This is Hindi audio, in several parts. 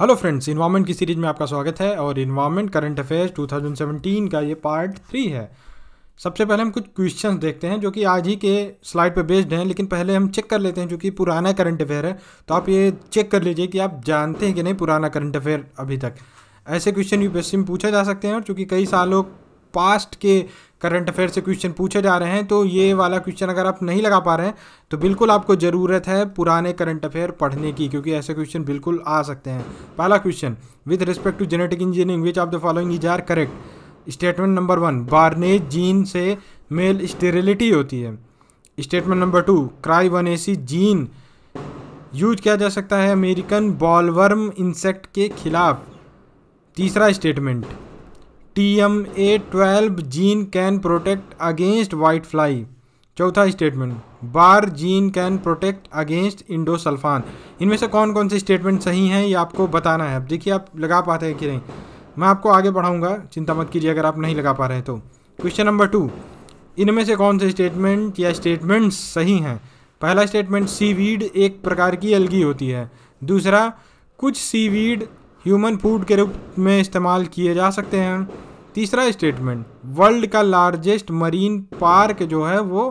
हेलो फ्रेंड्स इन्वायरमेंट की सीरीज में आपका स्वागत है और इन्वायरमेंट करंट अफेयर्स 2017 का ये पार्ट थ्री है सबसे पहले हम कुछ क्वेश्चंस देखते हैं जो कि आज ही के स्लाइड पर बेस्ड हैं लेकिन पहले हम चेक कर लेते हैं जो कि पुराना करंट अफेयर है तो आप ये चेक कर लीजिए कि आप जानते हैं कि नहीं पुराना करंट अफेयर अभी तक ऐसे क्वेश्चन यू में पूछे जा सकते हैं और चूँकि कई सालों पास्ट के करंट अफेयर से क्वेश्चन पूछे जा रहे हैं तो ये वाला क्वेश्चन अगर आप नहीं लगा पा रहे हैं तो बिल्कुल आपको ज़रूरत है पुराने करंट अफेयर पढ़ने की क्योंकि ऐसे क्वेश्चन बिल्कुल आ सकते हैं पहला question with respect to genetic engineering which of the following is are correct statement number one barnase gene से मेल स्टेरिलिटी होती है statement number two cry one AC gene use किया जा सकता है अमेरिकन बॉलवर्म इंसेक्ट के खिलाफ तीसरा statement T M A twelve gene can protect against white fly चौथा statement bar gene can protect against endosulfan इनमें से कौन कौन से स्टेटमेंट सही हैं ये आपको बताना है अब देखिए आप लगा पाते हैं कि नहीं मैं आपको आगे बढ़ाऊंगा चिंता मत कीजिए अगर आप नहीं लगा पा रहे हैं तो क्वेश्चन नंबर टू इनमें से कौन से स्टेटमेंट या स्टेटमेंट्स सही हैं पहला स्टेटमेंट सीवीड एक प्रकार की अलगी होती है दूसरा कुछ सीवीड ह्यूमन फूड के रूप में इस्तेमाल किए जा सकते हैं तीसरा स्टेटमेंट वर्ल्ड का लार्जेस्ट मरीन पार्क जो है वो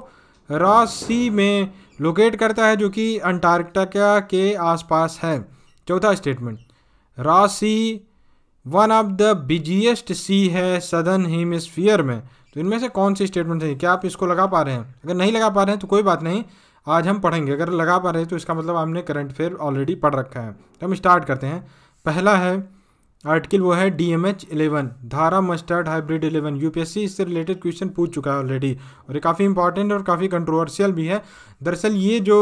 रॉस सी में लोकेट करता है जो कि अंटार्कटिका के आसपास है चौथा statement Ross sea one of the busiest sea है सदन हेमस्फियर में तो इनमें से कौन सी स्टेटमेंट है क्या आप इसको लगा पा रहे हैं अगर नहीं लगा पा रहे हैं तो कोई बात नहीं आज हम पढ़ेंगे अगर लगा पा रहे हैं तो इसका मतलब आपने करंट अफेयर ऑलरेडी पढ़ रखा है तो हम स्टार्ट करते हैं पहला है आर्टिकल वो है D M H eleven Dhara mustard hybrid eleven UPSC इससे रिलेटेड क्वेश्चन पूछ चुका है ऑलरेडी और ये काफ़ी इंपॉर्टेंट और काफ़ी कंट्रोवर्शियल भी है दरअसल ये जो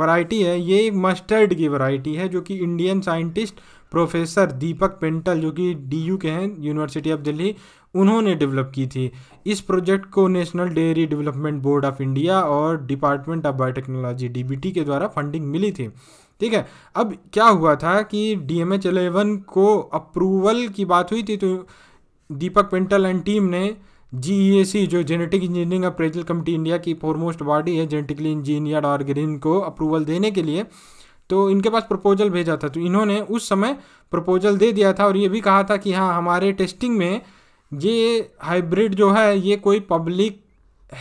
वैरायटी है ये एक मस्टर्ड की वैरायटी है जो कि Indian scientist professor Deepak Pental जो कि यू के हैं यूनिवर्सिटी ऑफ दिल्ली उन्होंने डेवलप की थी इस प्रोजेक्ट को national dairy development board of India और डिपार्टमेंट ऑफ बायोटेक्नोलॉजी टी के द्वारा फंडिंग मिली थी ठीक है अब क्या हुआ था कि डी एम एच एलेवन को अप्रूवल की बात हुई थी तो दीपक पिंटल एंड टीम ने जी ई ए सी जो genetic engineering appraisal committee India की फॉरमोस्ट बॉडी है जेनेटिकली इंजीनियर्ड ग्रीन को अप्रूवल देने के लिए तो इनके पास प्रपोजल भेजा था तो इन्होंने उस समय प्रपोजल दे दिया था और ये भी कहा था कि हाँ हमारे टेस्टिंग में ये हाइब्रिड जो है ये कोई पब्लिक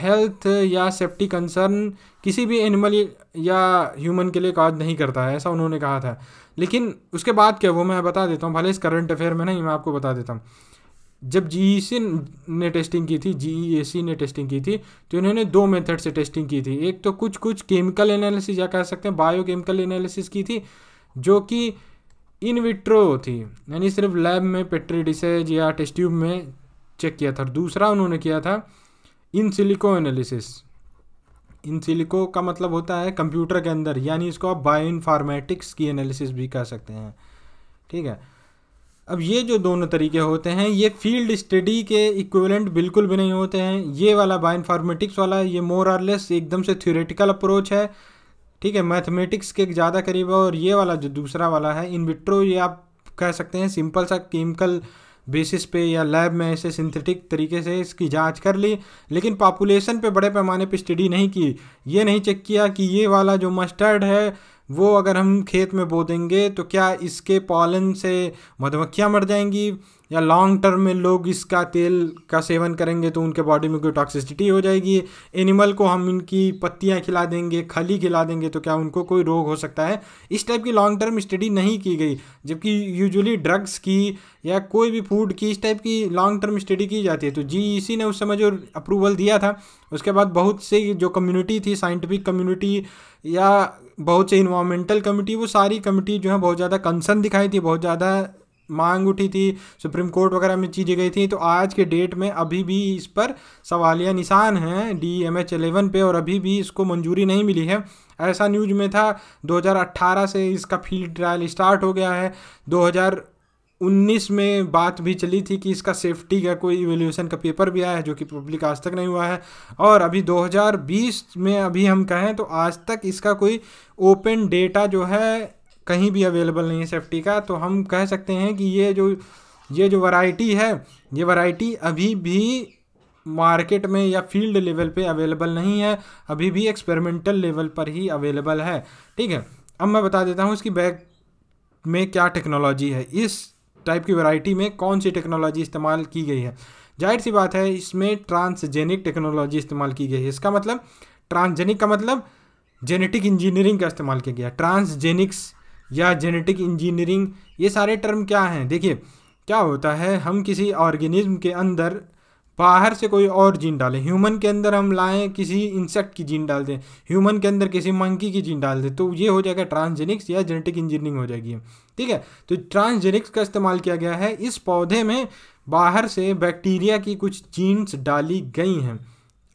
हेल्थ या सेफ्टी कंसर्न किसी भी एनिमल या ह्यूमन के लिए काज नहीं करता है ऐसा उन्होंने कहा था लेकिन उसके बाद क्या वो मैं बता देता हूँ भले इस करंट अफेयर में नहीं मैं आपको बता देता हूँ जब जी e ने टेस्टिंग की थी जी e ने टेस्टिंग की थी तो इन्होंने दो मेथड से टेस्टिंग की थी एक तो कुछ कुछ केमिकल एनालिसिस या कह सकते हैं बायो केमिकल एनालिसिस की थी जो कि इन विट्रो थी यानी सिर्फ लैब में पेट्री डिसेज या टेस्ट ट्यूब में चेक किया था और दूसरा उन्होंने किया था in silico analysis in silico का मतलब होता है कंप्यूटर के अंदर यानी इसको आप बायो इन्फॉर्मेटिक्स की एनालिसिस भी कह सकते हैं ठीक है अब ये जो दोनों तरीके होते हैं ये फील्ड स्टडी के इक्वलेंट बिल्कुल भी नहीं होते हैं ये वाला बायो इन्फॉर्मेटिक्स वाला ये मोर आर लेस एकदम से थ्योरेटिकल अप्रोच है ठीक है मैथमेटिक्स के ज़्यादा करीब है और ये वाला जो दूसरा वाला है इन विट्रो ये आप कह सकते हैं सिंपल सा केमिकल बेसिस पे या लैब में ऐसे सिंथेटिक तरीके से इसकी जांच कर ली लेकिन पॉपुलेशन पे बड़े पैमाने पे स्टडी नहीं की ये नहीं चेक किया कि ये वाला जो मस्टर्ड है वो अगर हम खेत में बो देंगे तो क्या इसके पॉलन से मधुमक्खियाँ मर जाएंगी या लॉन्ग टर्म में लोग इसका तेल का सेवन करेंगे तो उनके बॉडी में कोई टॉक्सिसिटी हो जाएगी एनिमल को हम इनकी पत्तियाँ खिला देंगे खली खिला देंगे तो क्या उनको कोई रोग हो सकता है इस टाइप की लॉन्ग टर्म स्टडी नहीं की गई जबकि यूजुअली ड्रग्स की या कोई भी फूड की इस टाइप की लॉन्ग टर्म स्टडी की जाती है तो जी e ने उस समय जो अप्रूवल दिया था उसके बाद बहुत से जो कम्युनिटी थी साइंटिफिक कम्युनिटी या बहुत से इन्वामेंटल कमिटी वो सारी कमिटी जो है बहुत ज़्यादा कंसर्न दिखाई थी बहुत ज़्यादा मांग उठी थी सुप्रीम कोर्ट वगैरह में चीज़ें गई थी तो आज के डेट में अभी भी इस पर सवालिया निशान हैं डी एम एच एलेवन पे और अभी भी इसको मंजूरी नहीं मिली है ऐसा न्यूज में था 2018 से इसका फील्ड ट्रायल स्टार्ट हो गया है 2019 में बात भी चली थी कि इसका सेफ्टी का कोई इवेल्यूशन का पेपर भी आया है जो कि पब्लिक आज तक नहीं हुआ है और अभी 2020 में अभी हम कहें तो आज तक इसका कोई ओपन डेटा जो है कहीं भी अवेलेबल नहीं है सेफ्टी का तो हम कह सकते हैं कि ये जो ये जो वैरायटी है ये वैरायटी अभी भी मार्केट में या फील्ड लेवल पे अवेलेबल नहीं है अभी भी एक्सपेरिमेंटल लेवल पर ही अवेलेबल है ठीक है अब मैं बता देता हूँ इसकी बैग में क्या टेक्नोलॉजी है इस टाइप की वैरायटी में कौन सी टेक्नोलॉजी इस्तेमाल की गई है जाहिर सी बात है इसमें ट्रांसजेनिक टेक्नोलॉजी इस्तेमाल की गई है इसका मतलब ट्रांसजेनिक का मतलब जेनेटिक इंजीनियरिंग का इस्तेमाल किया गया ट्रांसजेनिक्स या जेनेटिक इंजीनियरिंग ये सारे टर्म क्या हैं देखिए क्या होता है हम किसी ऑर्गेनिज्म के अंदर बाहर से कोई और जीन डालें ह्यूमन के अंदर हम लाएं किसी इंसेक्ट की जीन डाल दें ह्यूमन के अंदर किसी मंकी की जीन डाल दें तो ये हो जाएगा ट्रांसजेनिक्स या जेनेटिक इंजीनियरिंग हो जाएगी ठीक है तो ट्रांसजेनिक्स का इस्तेमाल किया गया है इस पौधे में बाहर से बैक्टीरिया की कुछ जीन्स डाली गई हैं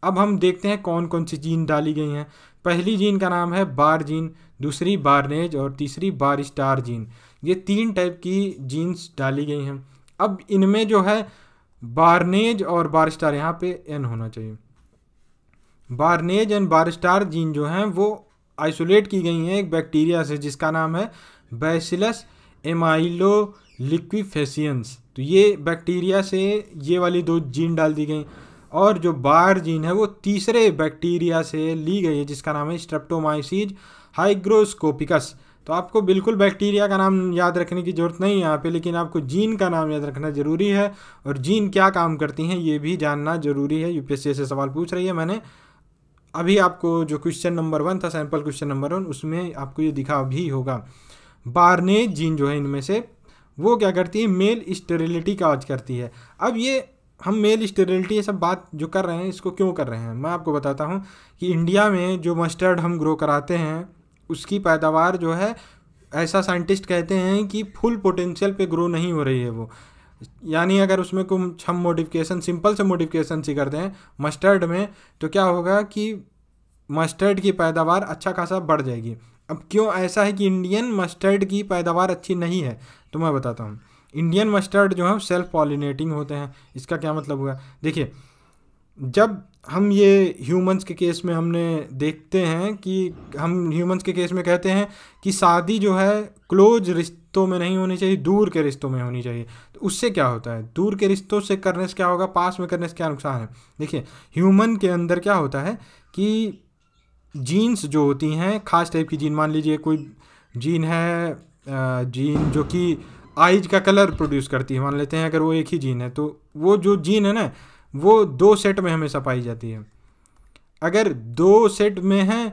अब हम देखते हैं कौन कौन सी जीन डाली गई हैं पहली जीन का नाम है बार जीन दूसरी बारनेज और तीसरी बार स्टार जीन ये तीन टाइप की जीन्स डाली गई हैं अब इनमें जो है बारनेज और बार स्टार यहाँ पे एन होना चाहिए barnase and barstar gene जो हैं वो आइसोलेट की गई हैं एक बैक्टीरिया से जिसका नाम है बैसिलस एमाइलो लिक्विफेसियंस तो ये बैक्टीरिया से ये वाली दो जीन डाल दी गई और जो बार जीन है वो तीसरे बैक्टीरिया से ली गई है जिसका नाम है स्ट्रेप्टोमाइसिज हाइग्रोस्कोपिकस तो आपको बिल्कुल बैक्टीरिया का नाम याद रखने की ज़रूरत नहीं है यहाँ पे लेकिन आपको जीन का नाम याद रखना ज़रूरी है और जीन क्या काम करती हैं ये भी जानना ज़रूरी है यूपीएससी से सवाल पूछ रही है मैंने अभी आपको जो क्वेश्चन नंबर वन था सैम्पल क्वेश्चन नंबर वन उसमें आपको ये दिखा भी होगा बारने जीन जो है इनमें से वो क्या करती है मेल स्टेरिलिटी काज करती है अब ये हम मेल स्टेरिलिटी ये सब बात जो कर रहे हैं इसको क्यों कर रहे हैं मैं आपको बताता हूँ कि इंडिया में जो मस्टर्ड हम ग्रो कराते हैं उसकी पैदावार जो है ऐसा साइंटिस्ट कहते हैं कि फुल पोटेंशियल पे ग्रो नहीं हो रही है वो यानी अगर उसमें कुछ हम मोडिफिकेशन सिंपल से मोडिफिकेशन सी करते हैं मस्टर्ड में तो क्या होगा कि मस्टर्ड की पैदावार अच्छा खासा बढ़ जाएगी अब क्यों ऐसा है कि इंडियन मस्टर्ड की पैदावार अच्छी नहीं है तो मैं बताता हूँ इंडियन मस्टर्ड जो है सेल्फ पॉलिनेटिंग होते हैं इसका क्या मतलब हुआ देखिए जब हम ये ह्यूमंस के केस में हमने देखते हैं कि हम ह्यूमंस के केस में कहते हैं कि शादी जो है क्लोज रिश्तों में नहीं होनी चाहिए दूर के रिश्तों में होनी चाहिए तो उससे क्या होता है दूर के रिश्तों से करने से क्या होगा पास में करने से क्या नुकसान है देखिए ह्यूमन के अंदर क्या होता है कि जीन्स जो होती हैं खास टाइप की जीन मान लीजिए कोई जीन है जीन जो कि आइज का कलर प्रोड्यूस करती है मान लेते हैं अगर वो एक ही जीन है तो वो जो जीन है ना वो दो सेट में हमेशा पाई जाती है अगर दो सेट में है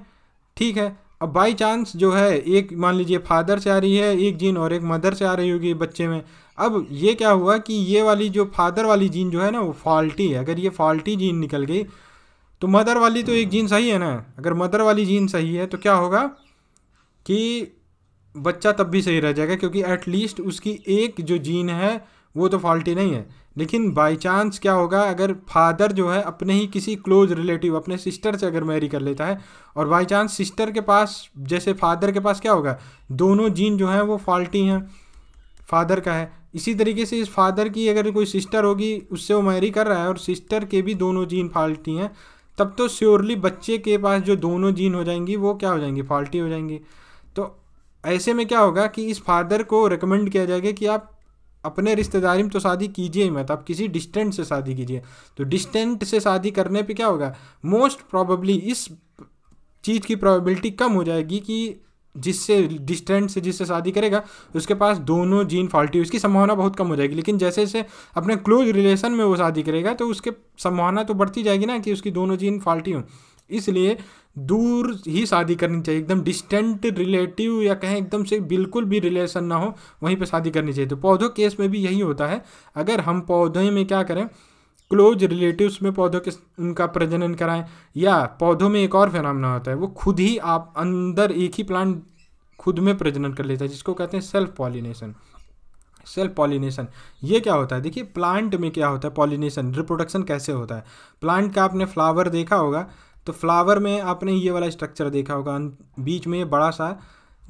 ठीक है अब बाई चांस जो है एक मान लीजिए फादर से आ रही है एक जीन और एक मदर से आ रही होगी बच्चे में अब ये क्या हुआ कि ये वाली जो फादर वाली जीन जो है ना वो फॉल्टी है अगर ये फॉल्टी जीन निकल गई तो मदर वाली तो एक जीन सही है ना अगर मदर वाली जीन सही है तो क्या होगा कि बच्चा तब भी सही रह जाएगा क्योंकि एटलीस्ट उसकी एक जो जीन है वो तो फॉल्टी नहीं है लेकिन बाई चांस क्या होगा अगर फादर जो है अपने ही किसी क्लोज रिलेटिव अपने सिस्टर से अगर मैरी कर लेता है और बाई चांस सिस्टर के पास जैसे फादर के पास क्या होगा दोनों जीन जो हैं वो फॉल्टी हैं फादर का है इसी तरीके से इस फादर की अगर कोई सिस्टर होगी उससे वो मैरी कर रहा है और सिस्टर के भी दोनों जीन फॉल्टी हैं तब तो श्योरली बच्चे के पास जो दोनों जीन हो जाएंगी वो क्या हो जाएंगी फॉल्टी हो जाएंगी तो ऐसे में क्या होगा कि इस फादर को रिकमेंड किया जाएगा कि आप अपने रिश्तेदारी में तो शादी कीजिए ही मत आप किसी डिस्टेंट से शादी कीजिए तो डिस्टेंट से शादी करने पे क्या होगा मोस्ट प्रॉबली इस चीज़ की प्रोबेबिलिटी कम हो जाएगी कि जिससे डिस्टेंट से जिससे शादी करेगा उसके पास दोनों जीन फॉल्टी उसकी संभावना बहुत कम हो जाएगी लेकिन जैसे जैसे अपने क्लोज रिलेशन में वो शादी करेगा तो उसके संभावना तो बढ़ती जाएगी ना कि उसकी दोनों जीन फॉल्टी हों इसलिए दूर ही शादी करनी चाहिए एकदम डिस्टेंट रिलेटिव या कहें एकदम से बिल्कुल भी रिलेशन ना हो वहीं पर शादी करनी चाहिए तो पौधों केस में भी यही होता है अगर हम पौधे में क्या करें क्लोज रिलेटिव्स में पौधों के उनका प्रजनन कराएं या पौधों में एक और फिनमना होता है वो खुद ही आप अंदर एक ही प्लांट खुद में प्रजनन कर लेता है जिसको कहते हैं सेल्फ पॉलिनेशन सेल्फ पॉलिनेशन ये क्या होता है देखिए प्लांट में क्या होता है पॉलिनेशन रिप्रोडक्शन कैसे होता है प्लांट का आपने फ्लावर देखा होगा तो फ्लावर में आपने ये वाला स्ट्रक्चर देखा होगा बीच में ये बड़ा सा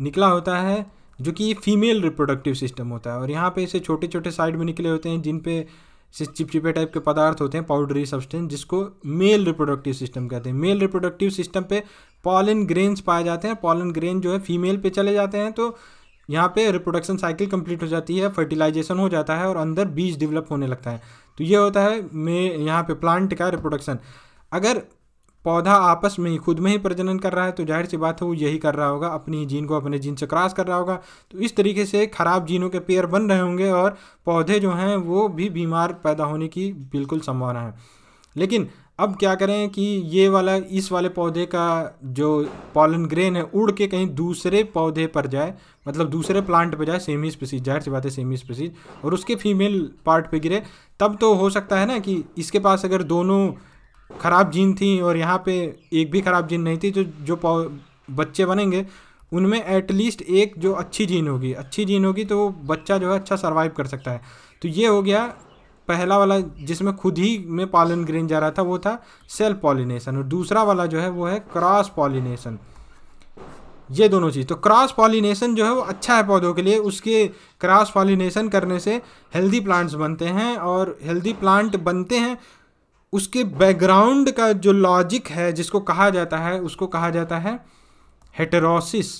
निकला होता है जो कि फीमेल रिप्रोडक्टिव सिस्टम होता है और यहाँ पे इसे छोटे छोटे साइड में निकले होते हैं जिन पे से चिपचिपे टाइप के पदार्थ होते हैं पाउडरी सब्सटेंस जिसको मेल रिप्रोडक्टिव सिस्टम कहते हैं मेल रिप्रोडक्टिव सिस्टम पे पॉलन ग्रेन्स पाए जाते हैं पॉलन ग्रेन जो है फीमेल पे चले जाते हैं तो यहाँ पे रिप्रोडक्शन साइकिल कंप्लीट हो जाती है फर्टिलाइजेशन हो जाता है और अंदर बीज डेवलप होने लगता है तो ये होता है मे यहाँ पे प्लांट का रिप्रोडक्शन अगर पौधा आपस में ही खुद में ही प्रजनन कर रहा है तो जाहिर सी बात है वो यही कर रहा होगा अपनी ही जीन को अपने जीन से क्रॉस कर रहा होगा तो इस तरीके से ख़राब जीनों के पेयर बन रहे होंगे और पौधे जो हैं वो भी बीमार पैदा होने की बिल्कुल संभावना है लेकिन अब क्या करें कि ये वाला इस वाले पौधे का जो पॉलन ग्रेन है उड़ के कहीं दूसरे पौधे पर जाए मतलब दूसरे प्लांट पर जाए सेमी स्पीसीज जाहिर सी बात है सेमी स्पीसीज और उसके फीमेल पार्ट पे गिरे तब तो हो सकता है ना कि इसके पास अगर दोनों ख़राब जीन थी और यहाँ पे एक भी ख़राब जीन नहीं थी जो जो बच्चे बनेंगे उनमें एटलीस्ट एक जो अच्छी जीन होगी अच्छी जीन होगी तो वो बच्चा जो है अच्छा सर्वाइव कर सकता है तो ये हो गया पहला वाला जिसमें खुद ही में पालन ग्रेन जा रहा था वो था सेल्फ पॉलिनेशन और दूसरा वाला जो है वो है क्रॉस पॉलिनेशन ये दोनों चीज़ तो क्रॉस पॉलिनेशन जो है वो अच्छा है पौधों के लिए उसके क्रॉस पॉलिनेशन करने से हेल्दी प्लांट्स बनते हैं और हेल्दी प्लांट बनते हैं उसके बैकग्राउंड का जो लॉजिक है जिसको कहा जाता है उसको कहा जाता है हेटेरोसिस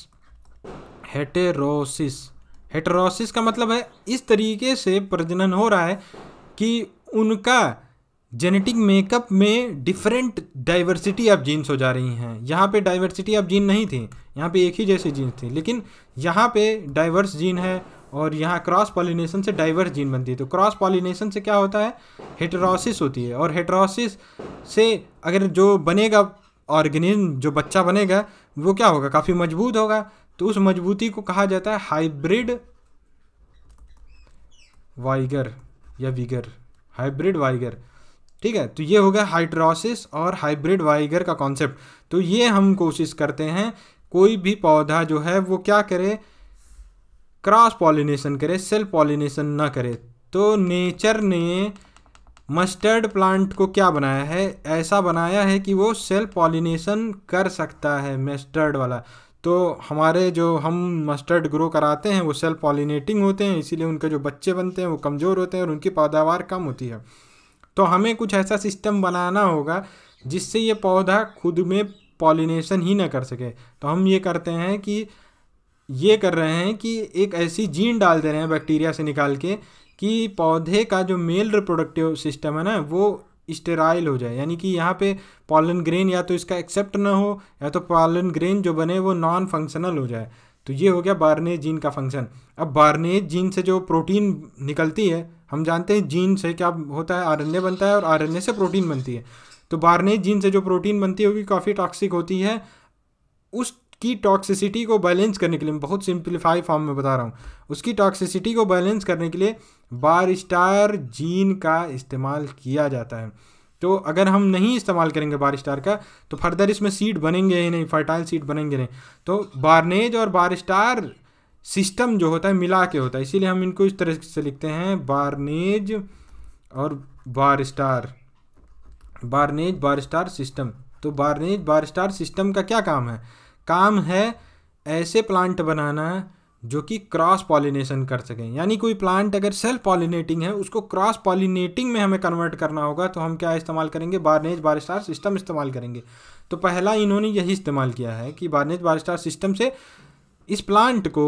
हेटेरोसिस हेटेरोसिस का मतलब है इस तरीके से प्रजनन हो रहा है कि उनका जेनेटिक मेकअप में डिफरेंट डाइवर्सिटी ऑफ जीन्स हो जा रही हैं यहाँ पे डाइवर्सिटी ऑफ जीन नहीं थी यहाँ पे एक ही जैसे जीन्स थी लेकिन यहाँ पे डाइवर्स जीन है और यहाँ क्रॉस पॉलिनेशन से डाइवर्स जीन बनती है तो क्रॉस पॉलिनेशन से क्या होता है हेटरोसिस होती है और हेटरोसिस से अगर जो बनेगा ऑर्गेनिज्म जो बच्चा बनेगा वो क्या होगा काफ़ी मजबूत होगा तो उस मजबूती को कहा जाता है हाइब्रिड वाइगर या विगर हाइब्रिड वाइगर ठीक है तो ये हो गया हाइड्रोसिस और हाइब्रिड वाइगर का कॉन्सेप्ट तो ये हम कोशिश करते हैं कोई भी पौधा जो है वो क्या करे क्रॉस पॉलिनेशन करे सेल्फ पॉलिनेशन ना करे तो नेचर ने मस्टर्ड प्लांट को क्या बनाया है ऐसा बनाया है कि वो सेल्फ पॉलिनेशन कर सकता है मस्टर्ड वाला तो हमारे जो हम मस्टर्ड ग्रो कराते हैं वो सेल्फ पॉलिनेटिंग होते हैं इसीलिए उनके जो बच्चे बनते हैं वो कमज़ोर होते हैं और उनकी पैदावार कम होती है तो हमें कुछ ऐसा सिस्टम बनाना होगा जिससे ये पौधा खुद में पॉलिनेशन ही ना कर सके तो हम ये करते हैं कि ये कर रहे हैं कि एक ऐसी जीन डाल दे रहे हैं बैक्टीरिया से निकाल के कि पौधे का जो मेल रिप्रोडक्टिव सिस्टम है ना वो स्टेराइल हो जाए यानी कि यहाँ पे पॉलन ग्रेन या तो इसका एक्सेप्ट ना हो या तो पॉलन ग्रेन जो बने वो नॉन फंक्शनल हो जाए तो ये हो गया बारनेज जीन का फंक्शन अब बारनेज जीन से जो प्रोटीन निकलती है हम जानते हैं जीन से क्या होता है आर बनता है और आर से प्रोटीन बनती है तो बारनेज जीन से जो प्रोटीन बनती है वो काफ़ी टॉक्सिक होती है उस उसकी टॉक्सिसिटी को बैलेंस करने के लिए बहुत सिंप्लीफाई फॉर्म में बता रहा हूँ उसकी टॉक्सिसिटी को बैलेंस करने के लिए बार स्टार जीन का इस्तेमाल किया जाता है तो अगर हम नहीं इस्तेमाल करेंगे बार स्टार का तो फर्दर इसमें सीड बनेंगे ही नहीं फर्टाइल सीड बनेंगे नहीं तो बारनेज और बार स्टार सिस्टम जो होता है मिला के होता है इसीलिए हम इनको इस तरह से लिखते हैं बारनेज और barstar barnase barstar system तो बारनेज बार स्टार सिस्टम का क्या काम है काम है ऐसे प्लांट बनाना जो कि क्रॉस पॉलिनेशन कर सकें यानी कोई प्लांट अगर सेल्फ पॉलिनेटिंग है उसको क्रॉस पॉलिनेटिंग में हमें कन्वर्ट करना होगा तो हम क्या इस्तेमाल करेंगे बारनेज बारिस्टार सिस्टम इस्तेमाल करेंगे तो पहला इन्होंने यही इस्तेमाल किया है कि बारनेज बारिस्टार सिस्टम से इस प्लांट को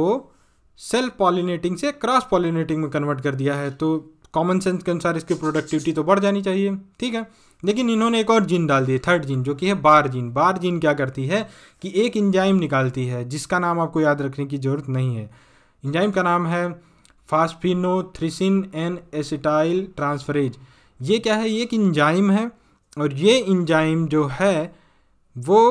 सेल्फ पॉलिनेटिंग से क्रॉस पॉलिनेटिंग में कन्वर्ट कर दिया है तो कॉमन सेंस के अनुसार इसकी प्रोडक्टिविटी तो बढ़ जानी चाहिए ठीक है लेकिन इन्होंने एक और जीन डाल दी थर्ड जीन जो कि है बार जीन बार जीन क्या करती है कि एक इंजाइम निकालती है जिसका नाम आपको याद रखने की ज़रूरत नहीं है इंजाइम का नाम है फास्फिनोथ्रिसिन एन एसिटाइल ट्रांसफरेज ये क्या है ये एक इंजाइम है और ये इंजाइम जो है वो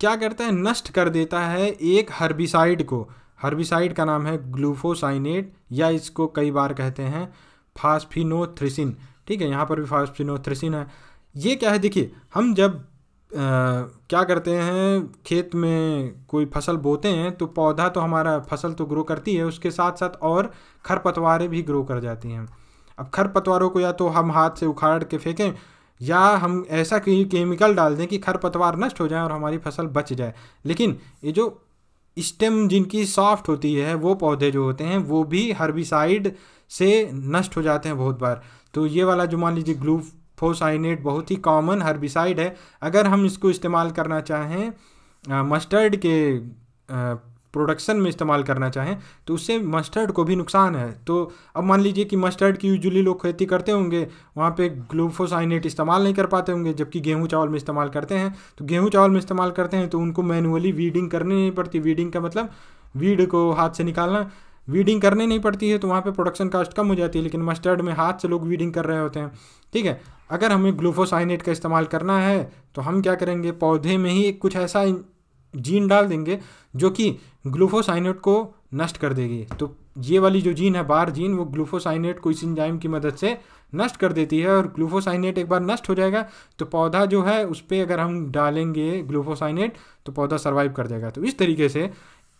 क्या करता है नष्ट कर देता है एक हर्बिसाइड को हर्बिसाइड का नाम है ग्लूफोसाइनेट या इसको कई बार कहते हैं फास्फिनोथ्रिसिन ठीक है यहाँ पर भी फास्फिनोथ्रिसिन है ये क्या है देखिए हम जब आ, क्या करते हैं खेत में कोई फसल बोते हैं तो पौधा तो हमारा फसल तो ग्रो करती है उसके साथ साथ और खरपतवारें भी ग्रो कर जाती हैं अब खरपतवारों को या तो हम हाथ से उखाड़ के फेंकें या हम ऐसा कोई केमिकल डाल दें कि खरपतवार नष्ट हो जाए और हमारी फसल बच जाए लेकिन ये जो स्टेम जिनकी सॉफ्ट होती है वो पौधे जो होते हैं वो भी हर्बिसाइड से नष्ट हो जाते हैं बहुत बार तो ये वाला जो मान लीजिए ग्लूफोसाइनेट बहुत ही कॉमन हर्बिसाइड है अगर हम इसको इस्तेमाल करना चाहें मस्टर्ड के प्रोडक्शन में इस्तेमाल करना चाहें तो उससे मस्टर्ड को भी नुकसान है तो अब मान लीजिए कि मस्टर्ड की यूजुअली लोग खेती करते होंगे वहाँ पे ग्लूफोसाइनेट इस्तेमाल नहीं कर पाते होंगे जबकि गेहूं चावल में इस्तेमाल करते हैं तो गेहूं चावल में इस्तेमाल करते हैं तो उनको मैनुअली वीडिंग करनी नहीं पड़ती वीडिंग का मतलब वीड को हाथ से निकालना वीडिंग करनी नहीं पड़ती है तो वहाँ पे प्रोडक्शन कास्ट कम हो जाती है लेकिन मस्टर्ड में हाथ से लोग वीडिंग कर रहे होते हैं ठीक है अगर हमें ग्लूफोसाइनेट का इस्तेमाल करना है तो हम क्या करेंगे पौधे में ही कुछ ऐसा जीन डाल देंगे जो कि ग्लूफोसाइनेट को नष्ट कर देगी तो ये वाली जो जीन है बार जीन वो ग्लूफोसाइनेट को इस इंजाइम की मदद से नष्ट कर देती है और ग्लूफोसाइनेट एक बार नष्ट हो जाएगा तो पौधा जो है उस पर अगर हम डालेंगे ग्लूफोसाइनेट तो पौधा सर्वाइव कर जाएगा तो इस तरीके से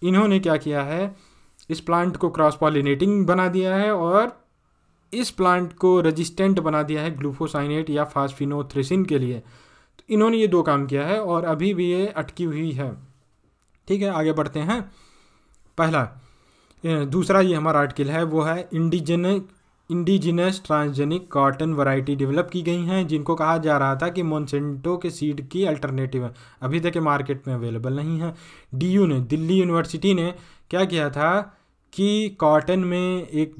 इन्होंने क्या किया है इस प्लांट को क्रॉस पॉलिनेटिंग बना दिया है और इस प्लांट को रेजिस्टेंट बना दिया है ग्लूफोसाइनेट या फास्फिनोथ्रेसिन के लिए तो इन्होंने ये दो काम किया है और अभी भी ये अटकी हुई है ठीक है आगे बढ़ते हैं पहला दूसरा ये हमारा आर्टिकल है वो है इंडिजिन indigenous transgenic cotton variety develop की गई हैं जिनको कहा जा रहा था कि मोनसेंटो के सीड की अल्टरनेटिव है अभी तक मार्केट में अवेलेबल नहीं है डीयू ने दिल्ली यूनिवर्सिटी ने क्या किया था कि कॉटन में एक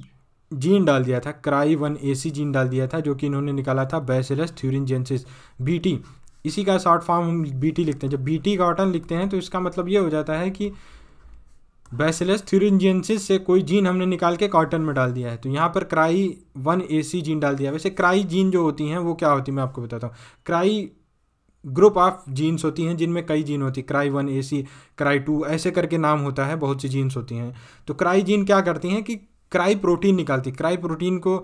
जीन डाल दिया था क्राई वन सी जीन डाल दिया था जो कि इन्होंने निकाला था बैसिलस थ्यूरिनजेंसिस बी इसी का शॉर्ट फॉर्म हम बी लिखते हैं जब टी कॉटन लिखते हैं तो इसका मतलब ये हो जाता है कि बैसेलस थ्यूरिनजेंसिस से कोई जीन हमने निकाल के कॉटन में डाल दिया है तो यहाँ पर क्राई वन सी जीन डाल दिया वैसे क्राई जीन जो होती हैं वो क्या होती है मैं आपको बताता हूँ क्राई ग्रुप ऑफ जीन्स होती हैं जिनमें कई जीन होती है cry one A C cry two ऐसे करके नाम होता है बहुत सी जीन्स होती हैं तो क्राई जीन क्या करती हैं कि क्राई प्रोटीन निकालती क्राई प्रोटीन को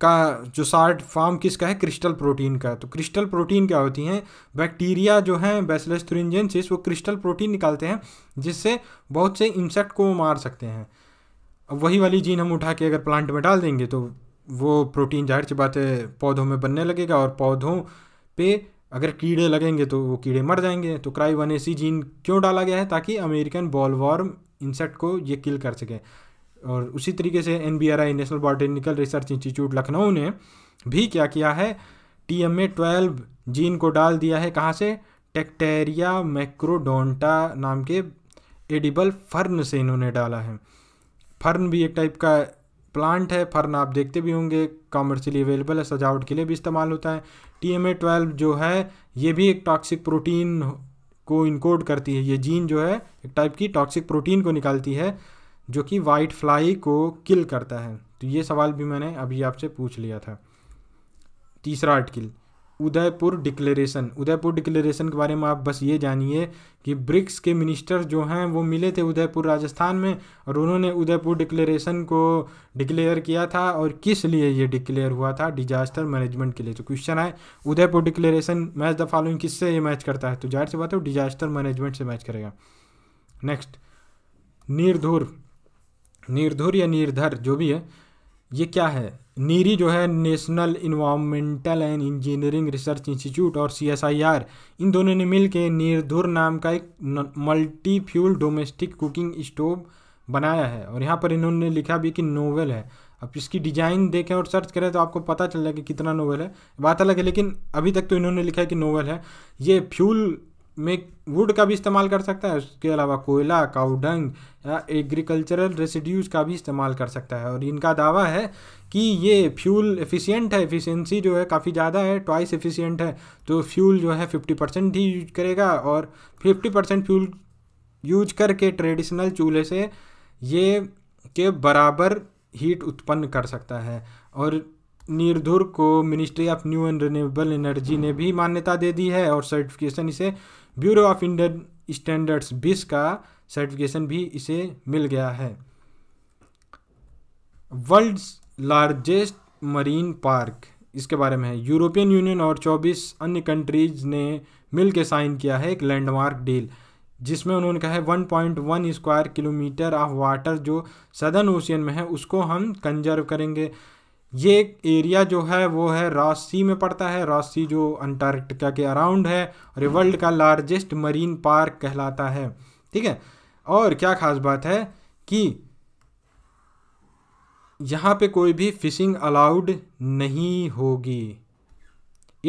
का जो शार्ट फॉर्म किसका है क्रिस्टल प्रोटीन का तो क्रिस्टल प्रोटीन क्या होती हैं बैक्टीरिया जो हैं बेसलेस थ्रिंजेंसिस वो क्रिस्टल प्रोटीन निकालते हैं जिससे बहुत से इंसेक्ट को मार सकते हैं अब वही वाली जीन हम उठा के अगर प्लांट में डाल देंगे तो वो प्रोटीन जाहिर सी बात है पौधों में बनने लगेगा और पौधों पे अगर कीड़े लगेंगे तो वो कीड़े मर जाएंगे तो क्राई वन एसी जीन क्यों डाला गया है ताकि अमेरिकन बॉलवॉर्म इंसेक्ट को ये किल कर सके और उसी तरीके से N National Botanical Research Institute Lucknow ने भी क्या किया है T M A twelve gene को डाल दिया है कहाँ से टेक्टेरिया मैक्रोडोंटा नाम के एडिबल फर्न से इन्होंने डाला है फर्न भी एक टाइप का प्लांट है फर्न आप देखते भी होंगे कॉमर्शियली अवेलेबल है सजावट के लिए भी इस्तेमाल होता है टी एम ए ट्वेल्व जो है ये भी एक टॉक्सिक प्रोटीन को इनकोड करती है ये जीन जो है एक टाइप की टॉक्सिक प्रोटीन को निकालती है जो कि वाइट फ्लाई को किल करता है तो ये सवाल भी मैंने अभी आपसे पूछ लिया था तीसरा article Udaipur Declaration Udaipur Declaration के बारे में आप बस ये जानिए कि ब्रिक्स के मिनिस्टर जो हैं वो मिले थे उदयपुर राजस्थान में और उन्होंने उदयपुर डिक्लेरेशन को डिक्लेयर किया था और किस लिए ये डिक्लेयर हुआ था डिजास्टर मैनेजमेंट के लिए तो क्वेश्चन है Udaipur Declaration match the following किससे ये मैच करता है तो जाहिर सी बात है डिजास्टर मैनेजमेंट से मैच करेगा नेक्स्ट निर्धुर निर्धुर या निर्धर जो भी है ये क्या है नीरी जो है National Environmental and Engineering Research Institute और C S I are in दोनों ने मिल के निर्धुर नाम का एक multi fuel domestic cooking stove बनाया है और यहाँ पर इन्होंने लिखा भी कि नोवेल है अब इसकी डिज़ाइन देखें और सर्च करें तो आपको पता चल जाएगा कि कितना नोवेल है बात अलग है लेकिन अभी तक तो इन्होंने लिखा है कि नोवेल है ये फ्यूल में वुड का भी इस्तेमाल कर सकता है उसके अलावा कोयला काउडंग या एग्रीकल्चरल रेसिड्यूज का भी इस्तेमाल कर सकता है और इनका दावा है कि ये फ्यूल एफिशिएंट है एफिशिएंसी जो है काफ़ी ज़्यादा है ट्वाइस एफिशिएंट है तो फ्यूल जो है फिफ्टी परसेंट ही यूज करेगा और फिफ्टी परसेंट फ्यूल यूज करके ट्रेडिशनल चूल्हे से ये के बराबर हीट उत्पन्न कर सकता है और निर्धुर को Ministry of New and Renewable Energy ने भी मान्यता दे दी है और सर्टिफिकेशन इसे ब्यूरो ऑफ इंडियन स्टैंडर्ड्स बीस का सर्टिफिकेशन भी इसे मिल गया है वर्ल्ड लार्जेस्ट मरीन पार्क इसके बारे में है यूरोपियन यूनियन और 24 अन्य कंट्रीज ने मिल साइन किया है एक लैंडमार्क डील जिसमें उन्होंने कहा है 1.1 स्क्वायर किलोमीटर ऑफ वाटर जो सदर्न ओशियन में है उसको हम कंजर्व करेंगे ये एरिया जो है वो है रॉस सी में पड़ता है रॉस सी जो अंटार्कटिका के अराउंड है और ये वर्ल्ड का लार्जेस्ट मरीन पार्क कहलाता है ठीक है और क्या ख़ास बात है कि यहाँ पे कोई भी फिशिंग अलाउड नहीं होगी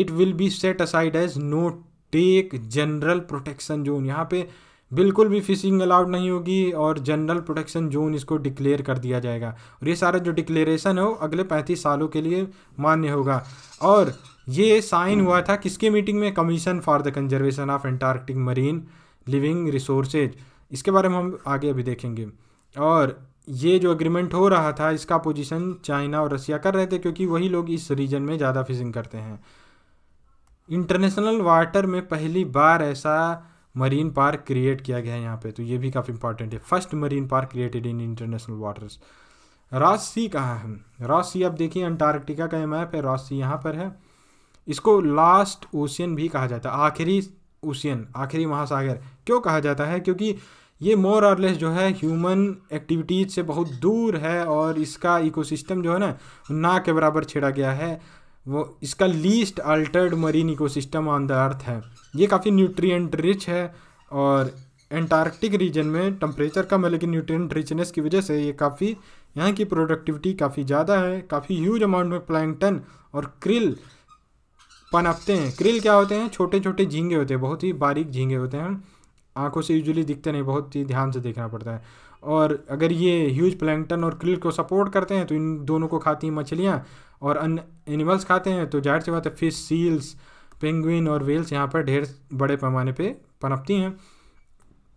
it will be set aside as no take general protection zone यहाँ पे बिल्कुल भी फिशिंग अलाउड नहीं होगी और जनरल प्रोटेक्शन जोन इसको डिक्लेयर कर दिया जाएगा और ये सारा जो डिक्लेरेशन है वो अगले पैंतीस सालों के लिए मान्य होगा और ये साइन हुआ था किसके मीटिंग में Commission for the Conservation of Antarctic Marine Living Resources इसके बारे में हम आगे अभी देखेंगे और ये जो एग्रीमेंट हो रहा था इसका पोजीशन चाइना और रसिया कर रहे थे क्योंकि वही लोग इस रीजन में ज़्यादा फिशिंग करते हैं इंटरनेशनल वाटर में पहली बार ऐसा मरीन पार्क क्रिएट किया गया है यहाँ पे तो ये भी काफ़ी इंपॉर्टेंट है first marine park created in international waters Ross Sea कहाँ है रॉस सी आप देखिए अंटार्कटिका का मैप है रॉस सी यहाँ पर है इसको लास्ट ओशियन भी कहा जाता है आखिरी ओशियन आखिरी महासागर क्यों कहा जाता है क्योंकि ये मोर और लेस जो है ह्यूमन एक्टिविटीज से बहुत दूर है और इसका इकोसिस्टम जो है ना ना के बराबर छेड़ा गया है वो इसका least altered marine ecosystem on the earth है ये काफ़ी न्यूट्रिएंट रिच है और एंटार्कटिक रीजन में टम्परेचर कम है लेकिन न्यूट्रिएंट रिचनेस की वजह से ये काफ़ी यहाँ की प्रोडक्टिविटी काफ़ी ज़्यादा है काफ़ी ह्यूज अमाउंट में प्लैंगटन और क्रिल पनपते हैं क्रिल क्या होते हैं छोटे छोटे झींगे होते हैं बहुत ही बारीक झींगे होते हैं आँखों से यूजुअली दिखते नहीं बहुत ही ध्यान से देखना पड़ता है और अगर ये ह्यूज प्लैंकटन और क्रिल को सपोर्ट करते हैं तो इन दोनों को खाती हैं मछलियाँ और अन एनिमल्स खाते हैं तो जाहिर सी बात है फिश सील्स पेंगुइन और वेल्स यहाँ पर ढेर बड़े पैमाने पे पनपती हैं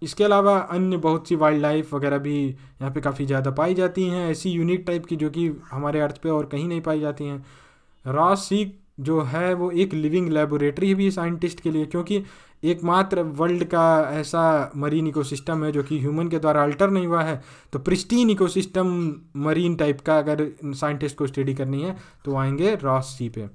इसके अलावा अन्य बहुत सी वाइल्ड लाइफ वगैरह भी यहाँ पे काफ़ी ज़्यादा पाई जाती हैं ऐसी यूनिक टाइप की जो कि हमारे अर्थ पे और कहीं नहीं पाई जाती हैं रॉ सीक जो है वो एक लिविंग लेबोरेटरी भी साइंटिस्ट के लिए क्योंकि एकमात्र वर्ल्ड का ऐसा मरीन इकोसिस्टम है जो कि ह्यूमन के द्वारा अल्टर नहीं हुआ है तो प्रिस्टीन इकोसिस्टम मरीन टाइप का अगर साइंटिस्ट को स्टडी करनी है तो आएंगे रॉस सी पे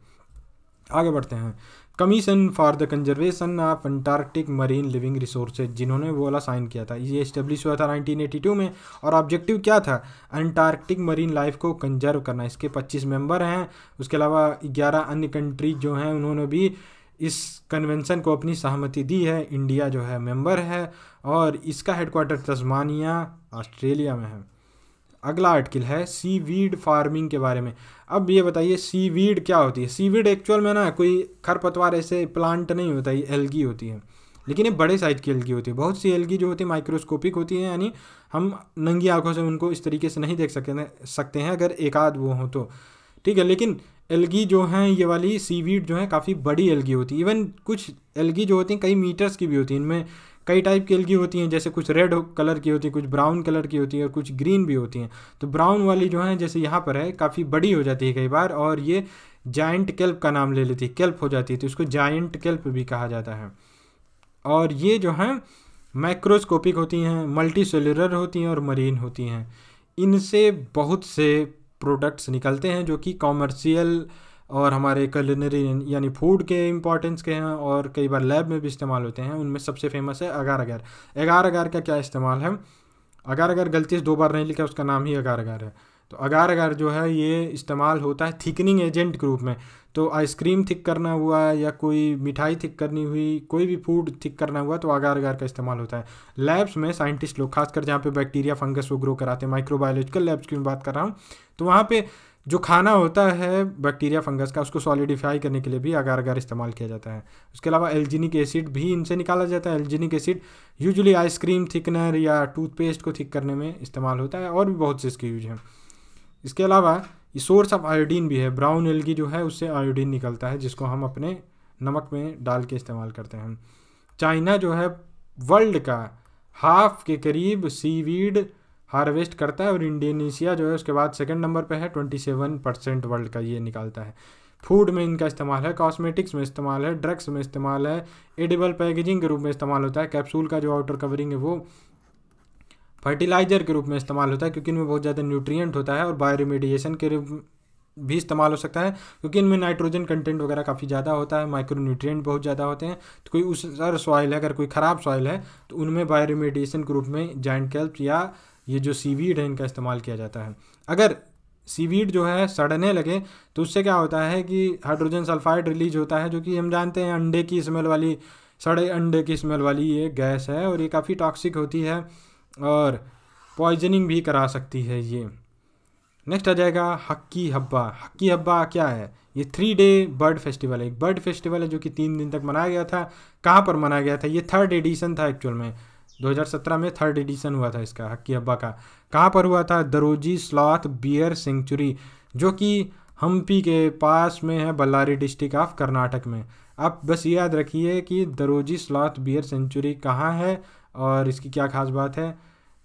आगे बढ़ते हैं Commission for the Conservation of Antarctic Marine Living Resources जिन्होंने वो वाला साइन किया था ये इस्टेब्लिश हुआ था 1982 में और ऑब्जेक्टिव क्या था अंटार्कटिक मरीन लाइफ को कंजर्व करना इसके 25 मेंबर हैं उसके अलावा 11 अन्य कंट्री जो हैं उन्होंने भी इस कन्वेंशन को अपनी सहमति दी है इंडिया जो है मेम्बर है और इसका हेडकोार्टर तस्मानिया ऑस्ट्रेलिया में है अगला आर्टिकल है सी वीड फार्मिंग के बारे में अब ये बताइए सी वीड क्या होती है सी वीड एक्चुअल में ना कोई खरपतवार ऐसे प्लांट नहीं होता ये एलगी होती है लेकिन ये बड़े साइज की एलगी होती है बहुत सी एलगी जो होती है माइक्रोस्कोपिक होती है यानी हम नंगी आंखों से उनको इस तरीके से नहीं देख सकते सकते हैं अगर एक आध वो हों तो ठीक है लेकिन एलगी जो हैं ये वाली सीवीड जो है काफ़ी बड़ी एलगी होती है इवन कुछ एलगी जो होती हैं कई मीटर्स की भी होती हैं इनमें कई टाइप की एलगी होती हैं जैसे कुछ रेड कलर की होती है कुछ ब्राउन कलर की होती है और कुछ ग्रीन भी होती हैं तो ब्राउन वाली जो है जैसे यहाँ पर है काफ़ी बड़ी हो जाती है कई बार और ये जाइंट केल्प का नाम ले लेती है केल्प हो जाती है तो इसको जाइंट केल्प भी कहा जाता है और ये जो हैं माइक्रोस्कोपिक होती हैं मल्टी होती हैं और मरीन होती हैं इनसे बहुत से प्रोडक्ट्स निकलते हैं जो कि कॉमर्शियल और हमारे कलिनरी यानी फूड के इंपॉर्टेंस के हैं और कई बार लैब में भी इस्तेमाल होते हैं उनमें सबसे फेमस है अगार अगार अगार अगार का क्या इस्तेमाल है अगार अगार गलती से दो बार नहीं लिखा उसका नाम ही अगार अगार है तो अगार अगार जो है ये इस्तेमाल होता है थिकनिंग एजेंट के रूप में तो आइसक्रीम थिक करना हुआ या कोई मिठाई थिक करनी हुई कोई भी फूड थिक करना हुआ तो अगार अगार का इस्तेमाल होता है लैब्स में साइंटिस्ट लोग खासकर जहाँ पे बैक्टीरिया फंगस को ग्रो कराते हैं माइक्रोबायोलॉजिकल लैब्स की मैं बात कर रहा हूँ तो वहाँ पे जो खाना होता है बैक्टीरिया फंगस का उसको सॉलिडिफाई करने के लिए भी अगार अगार इस्तेमाल किया जाता है उसके अलावा एल्जीनिक एसिड भी इनसे निकाला जाता है alginic acid usually ice cream thickener या टूथपेस्ट को थिक करने में इस्तेमाल होता है और भी बहुत से इसके यूज हैं इसके अलावा ये सोर्स ऑफ आयोडीन भी है ब्राउन एल्गी जो है उससे आयोडीन निकलता है जिसको हम अपने नमक में डाल के इस्तेमाल करते हैं चाइना जो है वर्ल्ड का हाफ के करीब सीवीड हार्वेस्ट करता है और इंडोनेशिया जो है उसके बाद सेकेंड नंबर पर है ट्वेंटी सेवन परसेंट वर्ल्ड का ये निकालता है फूड में इनका इस्तेमाल है कॉस्मेटिक्स में इस्तेमाल है ड्रग्स में इस्तेमाल है एडिबल पैकेजिंग के रूप में इस्तेमाल होता है कैप्सूल का जो आउटर कवरिंग है वो फर्टिलाइजर के रूप में इस्तेमाल होता है क्योंकि इनमें बहुत ज़्यादा न्यूट्रिएंट होता है और बायोरिमेडिएशन के रूप भी इस्तेमाल हो सकता है क्योंकि इनमें नाइट्रोजन कंटेंट वगैरह काफ़ी ज़्यादा होता है माइक्रो न्यूट्रियट बहुत ज़्यादा होते हैं तो कोई उस सॉइल है अगर कोई ख़राब सॉइल है तो उनमें बायोरिमेडिएशन के रूप में जॉइंट कैल्प या ये जो सीवीड है इनका इस्तेमाल किया जाता है अगर सीवीड जो है सड़ने लगे तो उससे क्या होता है कि हाइड्रोजन सल्फाइड रिलीज होता है जो कि हम जानते हैं अंडे की स्मेल वाली सड़े अंडे की स्मेल वाली ये गैस है और ये काफ़ी टॉक्सिक होती है और पॉइजनिंग भी करा सकती है ये नेक्स्ट आ जाएगा हक्की हब्बा हक्की हब्बा क्या है ये थ्री डे बर्ड फेस्टिवल है एक बर्ड फेस्टिवल है जो कि तीन दिन तक मनाया गया था कहाँ पर मनाया गया था ये थर्ड एडिशन था एक्चुअल में 2017 में थर्ड एडिशन हुआ था इसका हक्की अब्बा का कहाँ पर हुआ था दरोजी स्लॉथ बियर सेंचुरी जो कि हम्पी के पास में है बल्लारी डिस्ट्रिक्ट ऑफ कर्नाटक में आप बस ये याद रखिए कि दरोजी स्लॉथ बियर सेंचुरी कहाँ है और इसकी क्या खास बात है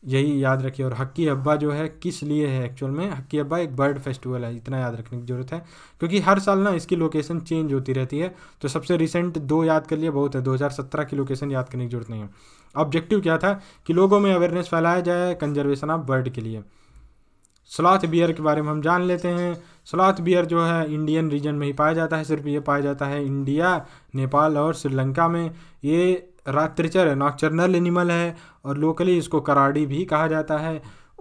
यही याद रखिए और हक्की अब्बा जो है किस लिए है एक्चुअल में हक्की अब्बा एक बर्ड फेस्टिवल है इतना याद रखने की ज़रूरत है क्योंकि हर साल ना इसकी लोकेशन चेंज होती रहती है तो सबसे रिसेंट दो याद कर लिए बहुत है 2017 की लोकेशन याद करने की ज़रूरत नहीं है ऑब्जेक्टिव क्या था कि लोगों में अवेयरनेस फैलाया जाए कंजर्वेशन ऑफ बर्ड के लिए सलाथ बियर के बारे में हम जान लेते हैं सलाथ बियर जो है इंडियन रीजन में ही पाया जाता है सिर्फ ये पाया जाता है इंडिया नेपाल और श्रीलंका में ये रात्रिचर है नॉक्चरनल एनिमल है और लोकली इसको कराड़ी भी कहा जाता है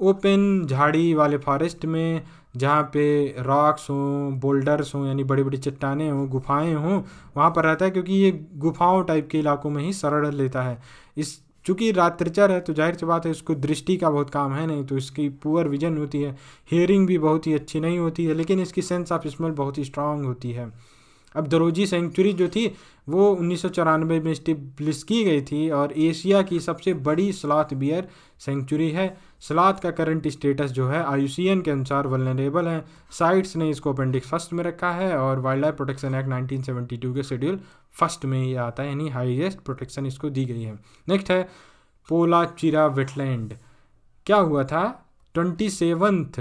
ओपन झाड़ी वाले फॉरेस्ट में जहाँ पे रॉक्स हों बोल्डर्स हों यानी बड़ी बड़ी चट्टाने हों गुफाएं हों वहाँ पर रहता है क्योंकि ये गुफाओं टाइप के इलाकों में ही शरण लेता है इस चूँकि रात्रिचर है तो जाहिर सी बात है इसको दृष्टि का बहुत काम है नहीं तो इसकी पुअर विजन होती है हेयरिंग भी बहुत ही अच्छी नहीं होती है लेकिन इसकी सेंस ऑफ स्मेल बहुत ही स्ट्रांग होती है अब दरोजी सेंचुरी जो थी वो उन्नीस में स्टेब्लिश की गई थी और एशिया की सबसे बड़ी स्लॉथ बियर सेंचुरी है सलाद का करंट स्टेटस जो है आई के अनुसार वलनरेबल है साइट्स ने इसको अपेंडिक्स फर्स्ट में रखा है और वाइल्ड लाइफ प्रोटेक्शन एक्ट 1972 के शेड्यूल फर्स्ट में ये आता है यानी हाईएस्ट प्रोटेक्शन इसको दी गई है नेक्स्ट है पोला चिरा वेटलैंड क्या हुआ था twenty seventh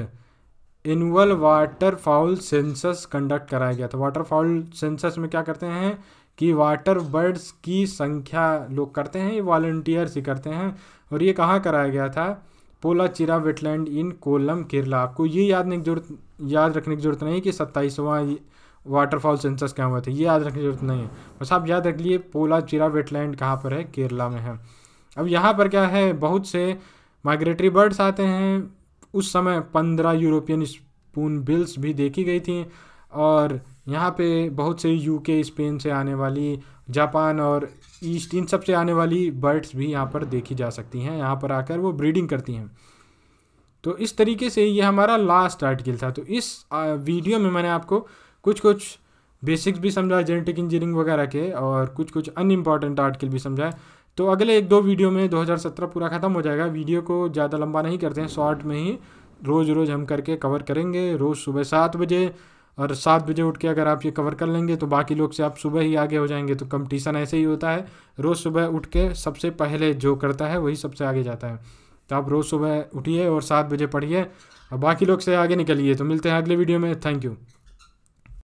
annual waterfowl census conduct कराया गया था वाटरफाउल सेंसस में क्या करते हैं कि वाटर बर्ड्स की संख्या लोग करते हैं ये वॉल्टियर्स ही करते हैं और ये कहाँ कराया गया था पोलाचिरा वेटलैंड इन कोलम केरला आपको ये याद नहीं जरूरत याद रखने की जरूरत नहीं कि सत्ताईसवां वाटरफॉल सेंसस क्या हुआ था ये याद रखने की जरूरत नहीं है बस आप याद रख लिए पोलाचिरा वेटलैंड कहाँ पर है केरला में है अब यहाँ पर क्या है बहुत से माइग्रेटरी बर्ड्स आते हैं उस समय पंद्रह यूरोपियन स्पून बिल्स भी देखी गई थी और यहाँ पे बहुत से यूके स्पेन से आने वाली जापान और ईस्ट इन सब से आने वाली बर्ड्स भी यहाँ पर देखी जा सकती हैं यहाँ पर आकर वो ब्रीडिंग करती हैं तो इस तरीके से ये हमारा लास्ट आर्टिकल था तो इस वीडियो में मैंने आपको कुछ कुछ बेसिक्स भी समझाए जेनेटिक इंजीनियरिंग वगैरह के और कुछ कुछ अनइम्पॉर्टेंट आर्टिकल भी समझाए तो अगले एक दो वीडियो में 2017 पूरा ख़त्म हो जाएगा वीडियो को ज़्यादा लंबा नहीं करते हैं शॉर्ट में ही रोज़ रोज़ हम करके कवर करेंगे रोज़ सुबह सात बजे और सात बजे उठ के अगर आप ये कवर कर लेंगे तो बाकी लोग से आप सुबह ही आगे हो जाएंगे तो कंपटीशन ऐसे ही होता है रोज़ सुबह उठ के सबसे पहले जो करता है वही सबसे आगे जाता है तो आप रोज़ सुबह उठिए और सात बजे पढ़िए और बाकी लोग से आगे निकलिए तो मिलते हैं अगले वीडियो में थैंक यू